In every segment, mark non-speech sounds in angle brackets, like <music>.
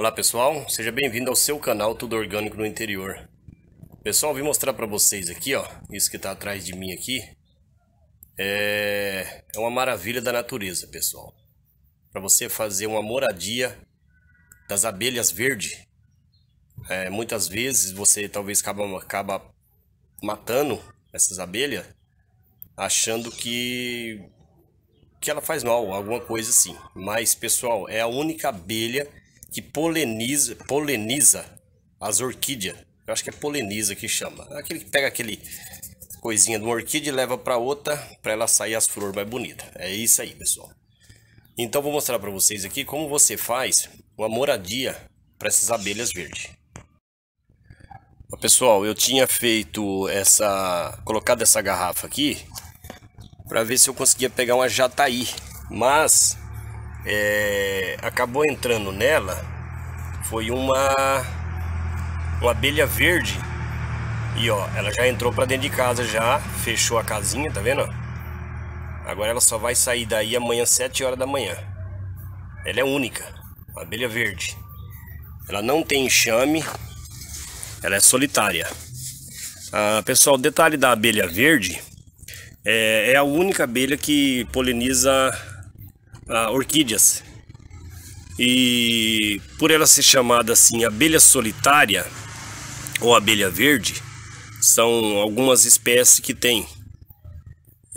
Olá pessoal, seja bem-vindo ao seu canal Tudo Orgânico no Interior. Pessoal, vim mostrar para vocês aqui, ó, isso que está atrás de mim aqui. É, é uma maravilha da natureza, pessoal. Para você fazer uma moradia das abelhas verde. É, muitas vezes você talvez acaba, acaba matando essas abelhas achando que que ela faz mal, alguma coisa assim. Mas pessoal, é a única abelha que poleniza, poleniza as orquídeas. Eu acho que é poleniza que chama. É aquele que pega aquele coisinha de uma orquídea e leva para outra para ela sair as flores mais bonitas. É isso aí, pessoal. Então vou mostrar para vocês aqui como você faz uma moradia para essas abelhas verdes. Pessoal, eu tinha feito essa colocado essa garrafa aqui para ver se eu conseguia pegar uma jataí, mas é, acabou entrando nela foi uma, uma abelha verde. E ó, ela já entrou para dentro de casa já, fechou a casinha, tá vendo? Agora ela só vai sair daí amanhã às 7 horas da manhã. Ela é única, uma abelha verde. Ela não tem enxame, ela é solitária. Ah, pessoal, detalhe da abelha verde é, é a única abelha que poliniza orquídeas. E por ela ser chamada assim abelha solitária ou abelha verde, são algumas espécies que tem.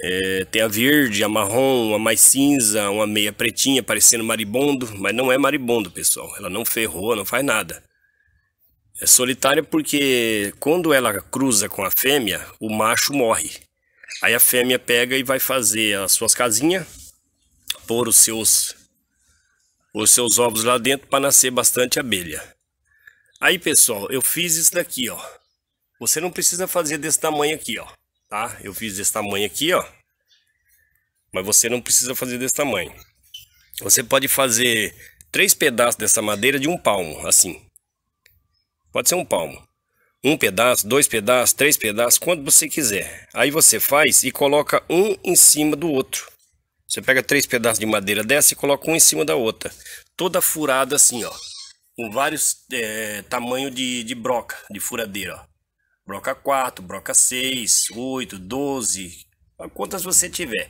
É, tem a verde, a marrom, a mais cinza, uma meia pretinha, parecendo maribondo, mas não é maribondo, pessoal. Ela não ferrou, não faz nada. É solitária porque quando ela cruza com a fêmea, o macho morre. Aí a fêmea pega e vai fazer as suas casinhas pôr os seus os seus ovos lá dentro para nascer bastante abelha. Aí, pessoal, eu fiz isso daqui, ó. Você não precisa fazer desse tamanho aqui, ó, tá? Eu fiz desse tamanho aqui, ó. Mas você não precisa fazer desse tamanho. Você pode fazer três pedaços dessa madeira de um palmo, assim. Pode ser um palmo. Um pedaço, dois pedaços, três pedaços, quando você quiser. Aí você faz e coloca um em cima do outro. Você pega três pedaços de madeira dessa e coloca um em cima da outra. Toda furada assim, ó. Com vários é, tamanhos de, de broca, de furadeira, ó. Broca 4, broca 6, 8, 12. Quantas você tiver.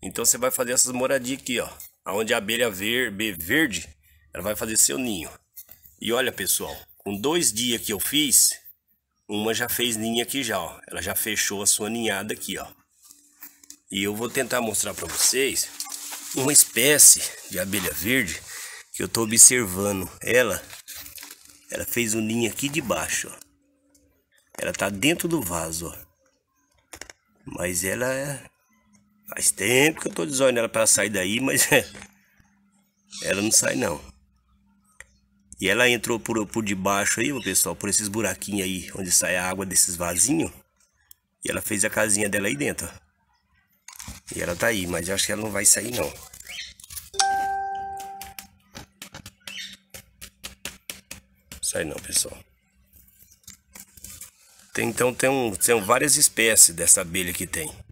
Então você vai fazer essas moradias aqui, ó. Onde a abelha ver, verde, ela vai fazer seu ninho. E olha, pessoal, com dois dias que eu fiz, uma já fez ninho aqui já, ó. Ela já fechou a sua ninhada aqui, ó. E eu vou tentar mostrar para vocês uma espécie de abelha verde que eu estou observando. Ela, ela fez um ninho aqui de baixo, ó. Ela tá dentro do vaso, ó. Mas ela é... Faz tempo que eu tô dizendo ela para sair daí, mas <laughs> ela não sai não. E ela entrou por, por debaixo aí, pessoal, por esses buraquinhos aí, onde sai a água desses vasinhos. E ela fez a casinha dela aí dentro, ó. E ela tá aí, mas eu acho que ela não vai sair não. Sai não, pessoal. Tem, então tem, um, tem várias espécies dessa abelha que tem.